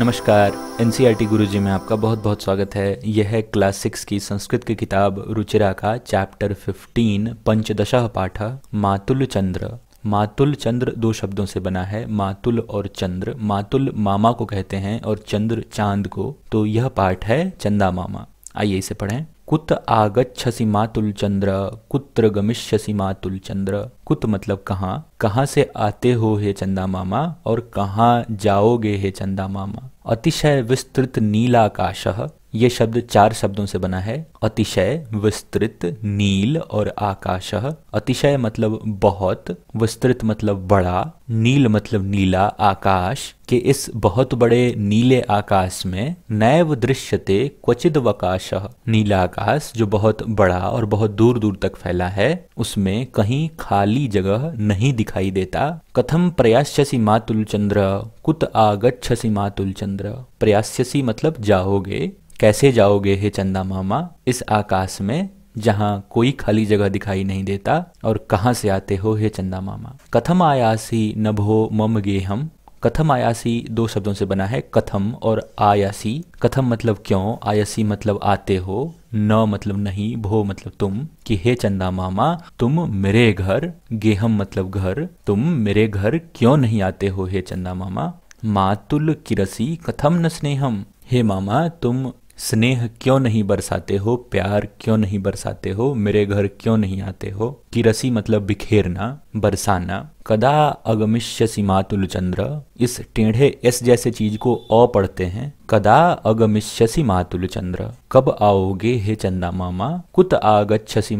नमस्कार N C e गुरुजी में आपका बहुत बहुत स्वागत है यह है क्लास सिक्स की संस्कृत की किताब रुचिरा का चैप्टर फिफ्टीन पंचदशा पाठ मातुल चंद्र मातुल चंद्र दो शब्दों से बना है मातुल और चंद्र मातुल मामा को कहते हैं और चंद्र चांद को तो यह पाठ है चंदा मामा आइए इसे पढ़ें कुत आगछसि चंद्र कुत्र गमिष्यसि चंद्र कुत मतलब कहाँ कहाँ से आते हो हे चंदा मामा और कहाँ जाओगे हे चंदा मामा अतिशय विस्तृत नीलाकाश यह शब्द चार शब्दों से बना है अतिशय विस्तृत नील और आकाश अतिशय मतलब बहुत विस्तृत मतलब बड़ा नील मतलब नीला आकाश के इस बहुत बड़े नीले आकाश में नैव दृश्यते क्वचित वकाश नीला आकाश जो बहुत बड़ा और बहुत दूर दूर तक फैला है उसमें कहीं खाली जगह नहीं दिखाई देता कथम प्रयास्यसी मातुल चंद्र कुत आगछसी मातुल चंद्र प्रयास्यसी मतलब जाओगे कैसे जाओगे हे चंदा मामा इस आकाश में जहाँ कोई खाली जगह दिखाई नहीं देता और कहाँ से आते हो हे चंदा मामा कथम आयासी नभो मम गेहम कथम आयासी दो शब्दों से बना है कथम और आयासी कथम मतलब क्यों आयासी मतलब आते हो न मतलब नहीं भो मतलब तुम कि हे चंदा मामा तुम मेरे घर गेहम मतलब घर तुम मेरे घर क्यों नहीं आते हो हे चंदा मामा मातुल किरसी कथम न स्नेहम हे मामा तुम स्नेह क्यों नहीं बरसाते हो प्यार क्यों नहीं बरसाते हो मेरे घर क्यों नहीं आते हो कि रसी मतलब बिखेरना बरसाना कदा अगमिष्य अगमिष्यसि चंद्र इस टेढ़े एस जैसे चीज को अ पढ़ते हैं कदा अगमिष्य अगमिष्यसि चंद्र कब आओगे हे चंदा मामा कुत आगछसि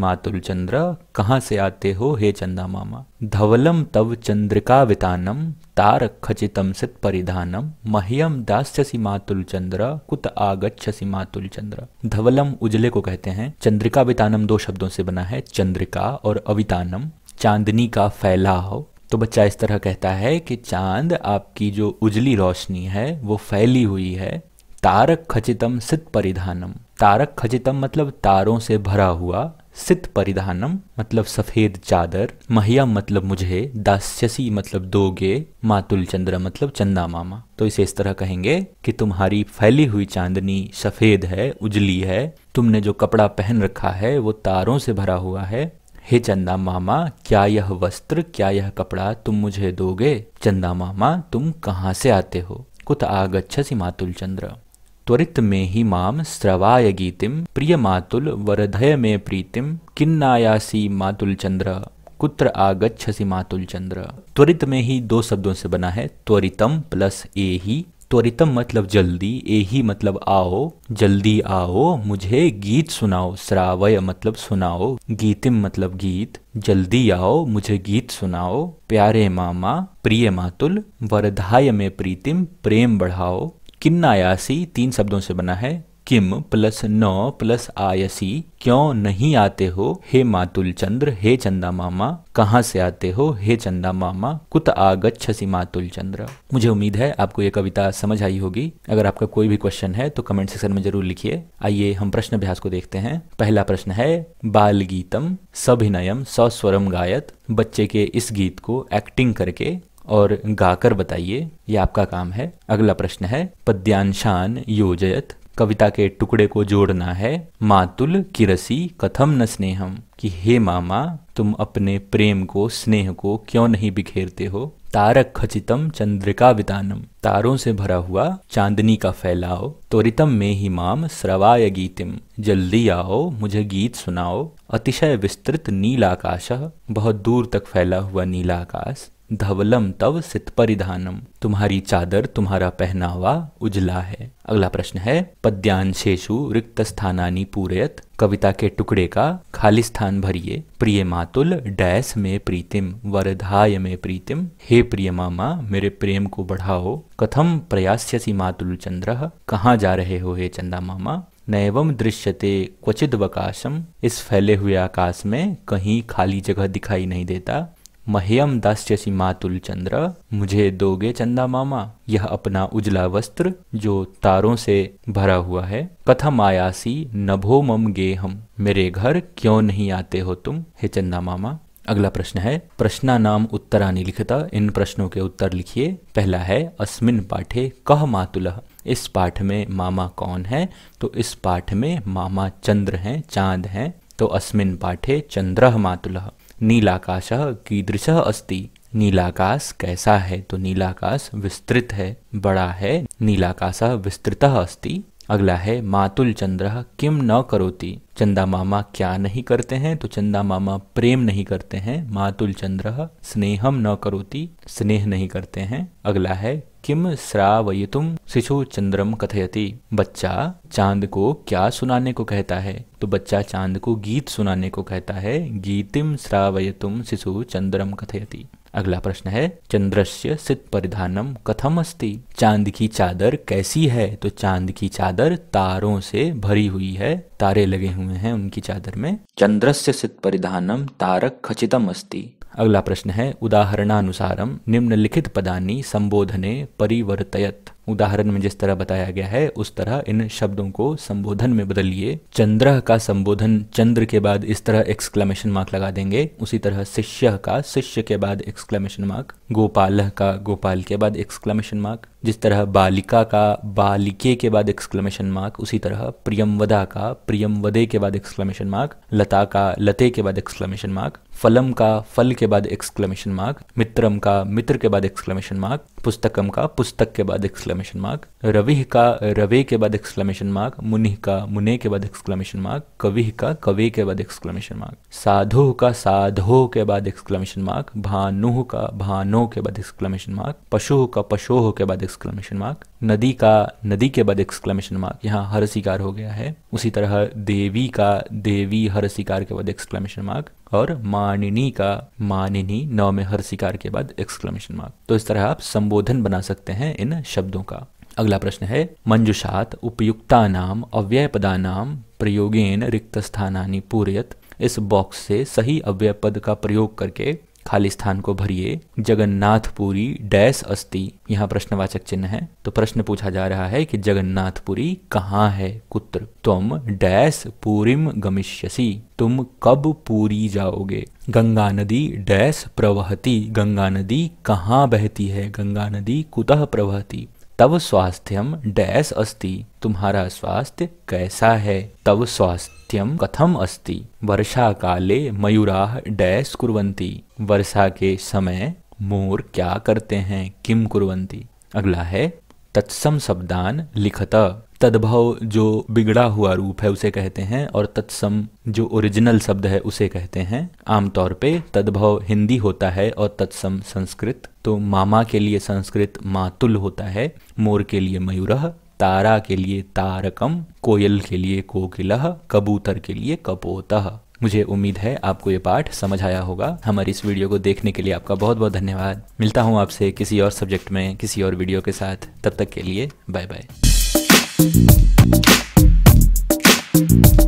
चंद्र कहाँ से आते हो हे चंदा मामा धवलम तव चंद्रिका वितानम तार खचितम सित परिधानम मह्यम दास्य दास्यसि चंद्र कुत आगछ आगछसि चंद्र धवलम उजले को कहते हैं चंद्रिका वितानम दो शब्दों से बना है चंद्रिका और अवितानम चांदनी का फैलाव तो बच्चा इस तरह कहता है कि चांद आपकी जो उजली रोशनी है वो फैली हुई है तारक खचितम सित परिधानम तारक खचितम मतलब तारों से भरा हुआ सित परिधानम मतलब सफेद चादर महिया मतलब मुझे दास्यसी मतलब दोगे मातुल चंद्र मतलब चंदा मामा तो इसे इस तरह कहेंगे कि तुम्हारी फैली हुई चांदनी सफेद है उजली है तुमने जो कपड़ा पहन रखा है वो तारों से भरा हुआ है हे चंदा मामा क्या यह वस्त्र क्या यह कपड़ा तुम मुझे दोगे चंदा मामा तुम कहाँ से आते हो कुत आगछसि मातुल चंद्र त्वरित में ही माम स्रवाय गीतिम प्रिय मातुल वरधय में प्रीतिम किन्नायासी मातुल चंद्र कुत्र आगछसी मातुल चंद्र त्वरित में ही दो शब्दों से बना है त्वरितम प्लस ए ही त्वरितम मतलब जल्दी एही मतलब आओ जल्दी आओ मुझे गीत सुनाओ श्रावय मतलब सुनाओ गीतिम मतलब गीत जल्दी आओ मुझे गीत सुनाओ प्यारे मामा प्रिय मातुल वरधाय में प्रीतिम प्रेम बढ़ाओ किन्नायासी तीन शब्दों से बना है किम प्लस नौ प्लस आयसी क्यों नहीं आते हो हे मातुल चंद्र हे चंदा मामा कहाँ से आते हो हे चंदा मामा कुत आगछसी मातुल चंद्र मुझे उम्मीद है आपको ये कविता समझ आई होगी अगर आपका कोई भी क्वेश्चन है तो कमेंट सेक्शन में जरूर लिखिए आइए हम प्रश्न अभ्यास को देखते हैं पहला प्रश्न है बाल गीतम सभिनयम सस्वरम गायत बच्चे के इस गीत को एक्टिंग करके और गाकर बताइए ये आपका काम है अगला प्रश्न है पद्यांशान योजयत कविता के टुकड़े को जोड़ना है मातुल किरसी कथम न स्नेहम कि हे मामा तुम अपने प्रेम को स्नेह को क्यों नहीं बिखेरते हो तारक खचितम चंद्रिका वितानम तारों से भरा हुआ चांदनी का फैलाओ त्वरितम में ही माम श्रवाय गीतिम जल्दी आओ मुझे गीत सुनाओ अतिशय विस्तृत नीलाकाश बहुत दूर तक फैला हुआ नीलाकाश धवलम तव सित परिधानम तुम्हारी चादर तुम्हारा पहनावा उजला है अगला प्रश्न है पद्यांशेषु रिक्त स्थानानी पूरेत कविता के टुकड़े का खाली स्थान भरिए प्रिय मातुल डैस में प्रीतिम वरधाय में प्रीतिम हे प्रिय मामा मेरे प्रेम को बढ़ाओ कथम प्रयास्यसी मातुल चंद्र कहाँ जा रहे हो हे चंदा मामा नैवम दृश्यते क्वचिद वकाशम इस फैले हुए आकाश में कहीं खाली जगह दिखाई नहीं देता मह्यम दास्यसी मातुल चंद्र मुझे दोगे चंदा मामा यह अपना उजला वस्त्र जो तारों से भरा हुआ है कथम आयासी नभो मम गे हम मेरे घर क्यों नहीं आते हो तुम हे चंदा मामा अगला प्रश्न है प्रश्ना नाम उत्तरानी लिखता इन प्रश्नों के उत्तर लिखिए पहला है अस्मिन पाठे कह मातुल इस पाठ में मामा कौन है तो इस पाठ में मामा चंद्र हैं चांद हैं तो अस्मिन पाठे चंद्र मातुल नीलाकाश कीदृश अस्ति नीलाकाश कैसा है तो नीलाकाश विस्तृत है बड़ा है नीलाकाश विस्तृत अस्ति अगला है मातुल चंद्र किम न करोती चंदा मामा क्या नहीं करते हैं तो चंदा मामा प्रेम नहीं करते हैं मातुल चंद्र स्नेहम न करोती स्नेह नहीं करते हैं अगला है किम तुम शिशु चंद्रम कथयति बच्चा चांद को क्या सुनाने को कहता है तो बच्चा चांद को गीत सुनाने को कहता है गीतिम श्रावयतुम शिशु चंद्रम कथयति अगला प्रश्न है चंद्रस्य सित परिधानम कथम अस्ति चांद की चादर कैसी है तो चांद की चादर तारों से भरी हुई है तारे लगे हुए हैं उनकी चादर में चंद्रस्य सित परिधानम तारक खचितम अस्ति अगला प्रश्न है उदाहरणानुसारम निम्नलिखित पदानी संबोधने परिवर्तयत उदाहरण में जिस तरह बताया गया है उस तरह इन शब्दों को संबोधन में बदलिए चंद्र का संबोधन चंद्र के बाद इस तरह एक्सक्लेमेशन मार्क लगा देंगे उसी तरह शिष्य का शिष्य के बाद एक्सक्लेमेशन मार्क गोपाल का गोपाल के बाद एक्सक्लेमेशन मार्क जिस तरह बालिका का बालिके के बाद एक्सक्लेमेशन मार्क उसी तरह प्रियमवदा का प्रियमवदे के बाद एक्सक्लेमेशन मार्क लता का लते के बाद एक्सक्लेमेशन मार्क फलम का फल के बाद एक्सक्लेमेशन मार्क मित्रम का मित्र के बाद एक्सक्लेमेशन मार्क पुस्तकम का पुस्तक के बाद एक्सक्लेमेशन एक्सक्लेमेशन मार्क रवि का रवे के बाद एक्सक्लेमेशन मार्क मुनि का मुने के बाद एक्सक्लेमेशन मार्क कवि का कवे के बाद एक्सक्लेमेशन मार्क साधु का साधो के बाद एक्सक्लेमेशन मार्क भानु का भानो के बाद एक्सक्लेमेशन मार्क पशु का पशोह के बाद एक्सक्लेमेशन मार्क नदी का नदी के बाद एक्सक्लेमेशन मार्क यहाँ हर शिकार हो गया है उसी तरह देवी का देवी हर शिकार के बाद एक्सक्लेमेशन मार्क और मानिनी का मानिनी नौ में हर शिकार के बाद एक्सक्लेमेशन मार्क तो इस तरह आप संबोधन बना सकते हैं इन शब्दों का अगला प्रश्न है मंजुषात उपयुक्ता नाम अव्यय पदा नाम प्रयोगेन रिक्त स्थानी पूरियत इस बॉक्स से सही अव्यय पद का प्रयोग करके खाली स्थान को भरिए जगन्नाथपुरी डैश अस्ति यहाँ प्रश्नवाचक चिन्ह है तो प्रश्न पूछा जा रहा है कि जगन्नाथपुरी कहाँ है कुत्र तुम डैश पूरीम गमिष्यसी तुम कब पूरी जाओगे गंगा नदी डैश प्रवहती गंगा नदी कहाँ बहती है गंगा नदी कुतः प्रवहती तव स्वास्थ्यम डैश अस्ति तुम्हारा स्वास्थ्य कैसा है तव स्वास्थ्यम कथम अस्ति वर्षा काले मयूरा डैश कुरंती वर्षा के समय मोर क्या करते हैं किम कुरंती अगला है तत्सम शब्दान लिखत तद्भव जो बिगड़ा हुआ रूप है उसे कहते हैं और तत्सम जो ओरिजिनल शब्द है उसे कहते हैं आमतौर पे तद्भव हिंदी होता है और तत्सम संस्कृत तो मामा के लिए संस्कृत मातुल होता है मोर के लिए मयूरह तारा के लिए तारकम कोयल के लिए कोकिलह कबूतर के लिए कपोतह मुझे उम्मीद है आपको ये पाठ समझ आया होगा हमारी इस वीडियो को देखने के लिए आपका बहुत बहुत धन्यवाद मिलता हूँ आपसे किसी और सब्जेक्ट में किसी और वीडियो के साथ तब तक के लिए बाय बाय Thank